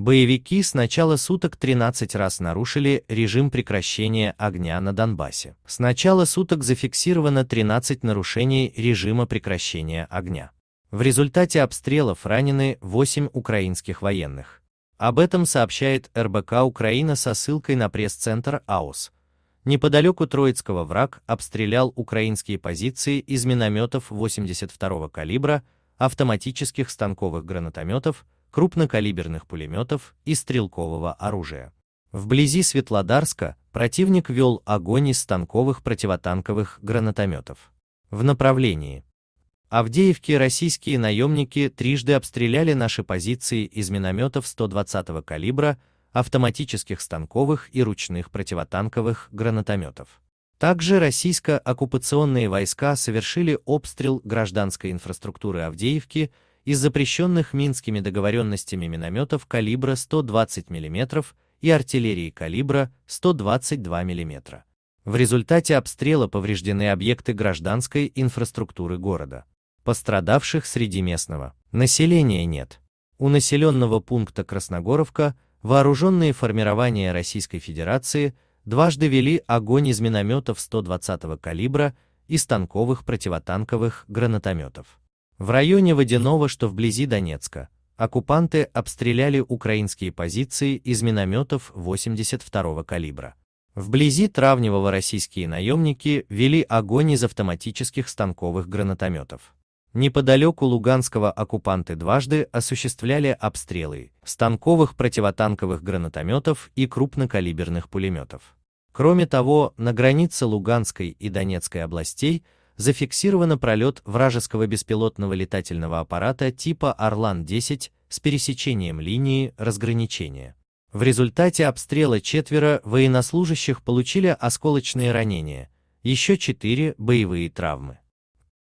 Боевики с начала суток 13 раз нарушили режим прекращения огня на Донбассе. С начала суток зафиксировано 13 нарушений режима прекращения огня. В результате обстрелов ранены 8 украинских военных. Об этом сообщает РБК Украина со ссылкой на пресс-центр АОС. Неподалеку Троицкого враг обстрелял украинские позиции из минометов 82-го калибра, автоматических станковых гранатометов, крупнокалиберных пулеметов и стрелкового оружия. Вблизи Светлодарска противник вел огонь из станковых противотанковых гранатометов. В направлении Авдеевки российские наемники трижды обстреляли наши позиции из минометов 120-го калибра, автоматических станковых и ручных противотанковых гранатометов. Также российско-оккупационные войска совершили обстрел гражданской инфраструктуры Авдеевки из запрещенных минскими договоренностями минометов калибра 120 мм и артиллерии калибра 122 мм. В результате обстрела повреждены объекты гражданской инфраструктуры города. Пострадавших среди местного населения нет. У населенного пункта Красногоровка вооруженные формирования Российской Федерации дважды вели огонь из минометов 120 калибра и станковых противотанковых гранатометов. В районе Водяного, что вблизи Донецка, оккупанты обстреляли украинские позиции из минометов 82-го калибра. Вблизи Травневого российские наемники вели огонь из автоматических станковых гранатометов. Неподалеку Луганского оккупанты дважды осуществляли обстрелы станковых противотанковых гранатометов и крупнокалиберных пулеметов. Кроме того, на границе Луганской и Донецкой областей зафиксировано пролет вражеского беспилотного летательного аппарата типа «Орлан-10» с пересечением линии разграничения. В результате обстрела четверо военнослужащих получили осколочные ранения, еще четыре – боевые травмы.